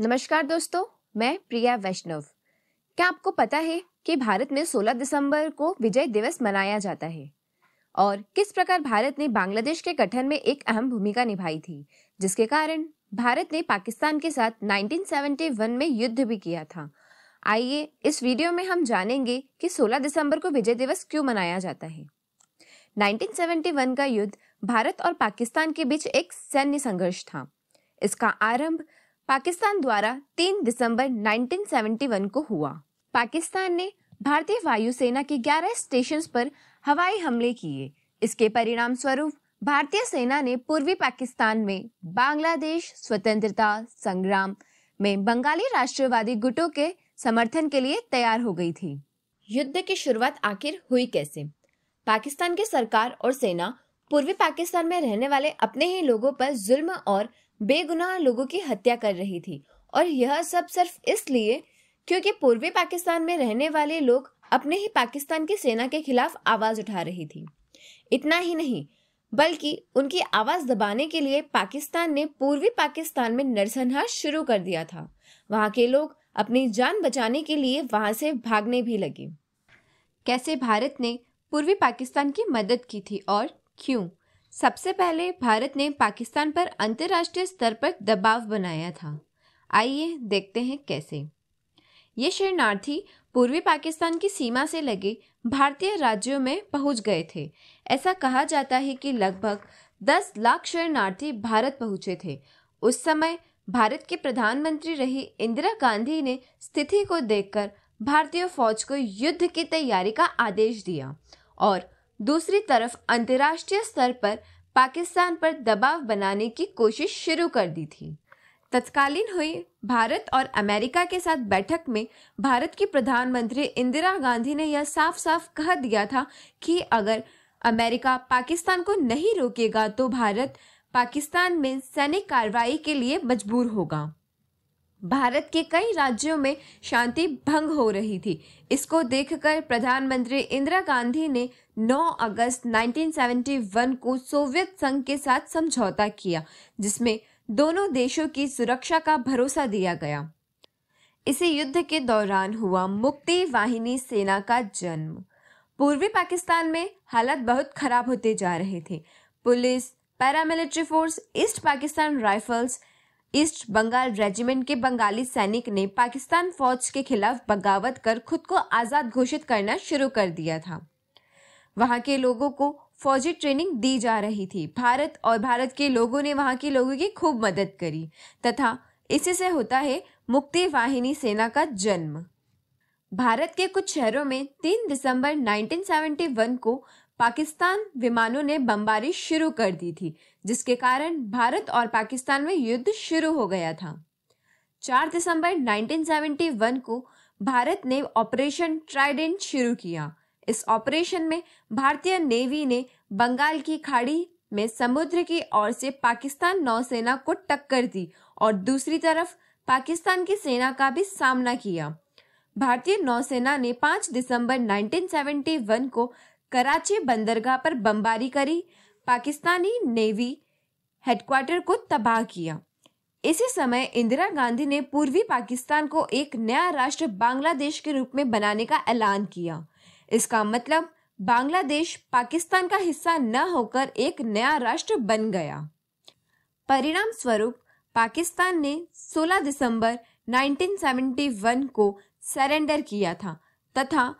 नमस्कार दोस्तों मैं प्रिया वैष्णव क्या आपको पता है कि भारत में 16 दिसंबर को विजय दिवस मनाया जाता है और किस प्रकार भारत ने बांग्लादेश के गठन में एक अहम भूमिका निभाई थी जिसके कारण भारत ने पाकिस्तान के साथ 1971 में युद्ध भी किया था आइए इस वीडियो में हम जानेंगे कि 16 दिसंबर को विजय दिवस क्यों मनाया जाता है 1971 का युद्ध भारत और पाकिस्तान के बीच एक सैन्य संघर्ष था इसका आरंभ पाकिस्तान द्वारा 3 दिसंबर 1971 को हुआ पाकिस्तान ने भारतीय वायुसेना के 11 स्टेशन पर हवाई हमले किए इसके परिणाम स्वरूप भारतीय सेना ने पूर्वी पाकिस्तान में बांग्लादेश स्वतंत्रता संग्राम में बंगाली राष्ट्रवादी गुटों के समर्थन के लिए तैयार हो गई थी युद्ध की शुरुआत आखिर हुई कैसे पाकिस्तान की सरकार और सेना पूर्वी पाकिस्तान में रहने वाले अपने ही लोगों पर जुल्म और बेगुनाह लोगों की हत्या कर रही थी और यह सब सिर्फ इसलिए क्योंकि पूर्वी पाकिस्तान में रहने वाले लोग अपने ही पाकिस्तान की सेना के खिलाफ आवाज उठा रही थी इतना ही नहीं बल्कि उनकी आवाज दबाने के लिए पाकिस्तान ने पूर्वी पाकिस्तान में नरसंहार शुरू कर दिया था वहां के लोग अपनी जान बचाने के लिए वहां से भागने भी लगे कैसे भारत ने पूर्वी पाकिस्तान की मदद की थी और क्यों सबसे पहले भारत ने पाकिस्तान पर अंतर्राष्ट्रीय स्तर पर दबाव बनाया था आइए देखते हैं कैसे ये शरणार्थी पूर्वी पाकिस्तान की सीमा से लगे भारतीय राज्यों में पहुंच गए थे ऐसा कहा जाता है कि लगभग 10 लाख शरणार्थी भारत पहुंचे थे उस समय भारत के प्रधानमंत्री रही इंदिरा गांधी ने स्थिति को देखकर भारतीय फौज को युद्ध की तैयारी का आदेश दिया और दूसरी तरफ अंतर्राष्ट्रीय स्तर पर पाकिस्तान पर दबाव बनाने की कोशिश शुरू कर दी थी तत्कालीन हुई भारत और अमेरिका के साथ बैठक में भारत की प्रधानमंत्री इंदिरा गांधी ने यह साफ साफ कह दिया था कि अगर अमेरिका पाकिस्तान को नहीं रोकेगा तो भारत पाकिस्तान में सैनिक कार्रवाई के लिए मजबूर होगा भारत के कई राज्यों में शांति भंग हो रही थी इसको देखकर प्रधानमंत्री इंदिरा गांधी ने 9 अगस्त 1971 को सोवियत संघ के साथ समझौता किया जिसमें दोनों देशों की सुरक्षा का भरोसा दिया गया इसी युद्ध के दौरान हुआ मुक्ति वाहिनी सेना का जन्म पूर्वी पाकिस्तान में हालत बहुत खराब होते जा रहे थे police paramilitary force East Pakistan rifles East Bengal regiment के बंगाली सैनिक ने पाकिस्तान फौज के खिलाफ बगावत कर खुद को आज़ाद घोषित करना शुरू कर दिया था वहां के लोगों को फौजी ट्रेनिंग दी जा रही थी भारत और भारत के लोगों ने वहां के लोगों की खूब मदद करी तथा इसी से होता है मुक्ति वाहिनी सेना का जन्म भारत के कुछ शहरों में 3 दिसंबर 1971 को पाकिस्तान विमानों ने बमबारी शुरू कर दी थी जिसके कारण भारत और पाकिस्तान में युद्ध शुरू हो गया था 4 दिसंबर 1971 को भारत ने ऑपरेशन ट्राइडेंट शुरू किया इस ऑपरेशन में भारतीय नेवी ने बंगाल की खाड़ी में समुद्र की ओर से पाकिस्तान नौसेना को टक्कर दी और दूसरी तरफ पाकिस्तान की सेना का भी सामना किया भारतीय नौसेना ने 5 दिसंबर 1971 को कराची बंदरगाह पर बमबारी करी पाकिस्तानी नेवी हेडक्वार्टर को तबाह किया इसी समय इंदिरा गांधी ने पूर्वी पाकिस्तान को एक नया राष्ट्र बांग्लादेश के रूप में बनाने का ऐलान किया इसका मतलब बांग्लादेश पाकिस्तान का हिस्सा न होकर एक नया राष्ट्र बन गया परिणाम स्वरूप पाकिस्तान ने 16 दिसंबर 1971 को सरेंडर किया था तथा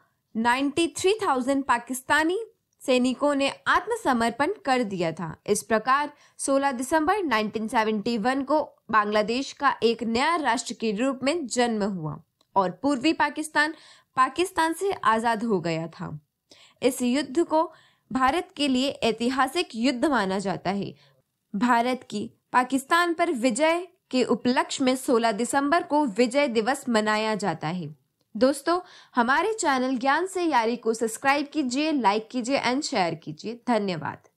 93,000 पाकिस्तानी सैनिकों ने आत्मसमर्पण कर दिया था इस प्रकार 16 दिसंबर 1971 को बांग्लादेश का एक नया राष्ट्र के रूप में जन्म हुआ और पूर्वी पाकिस्तान पाकिस्तान से आजाद हो गया था इस युद्ध को भारत के लिए ऐतिहासिक युद्ध माना जाता है भारत की पाकिस्तान पर विजय के उपलक्ष्य में 16 दिसंबर को विजय दिवस मनाया जाता है दोस्तों हमारे चैनल ज्ञान से यारी को सब्सक्राइब कीजिए लाइक कीजिए एंड शेयर कीजिए धन्यवाद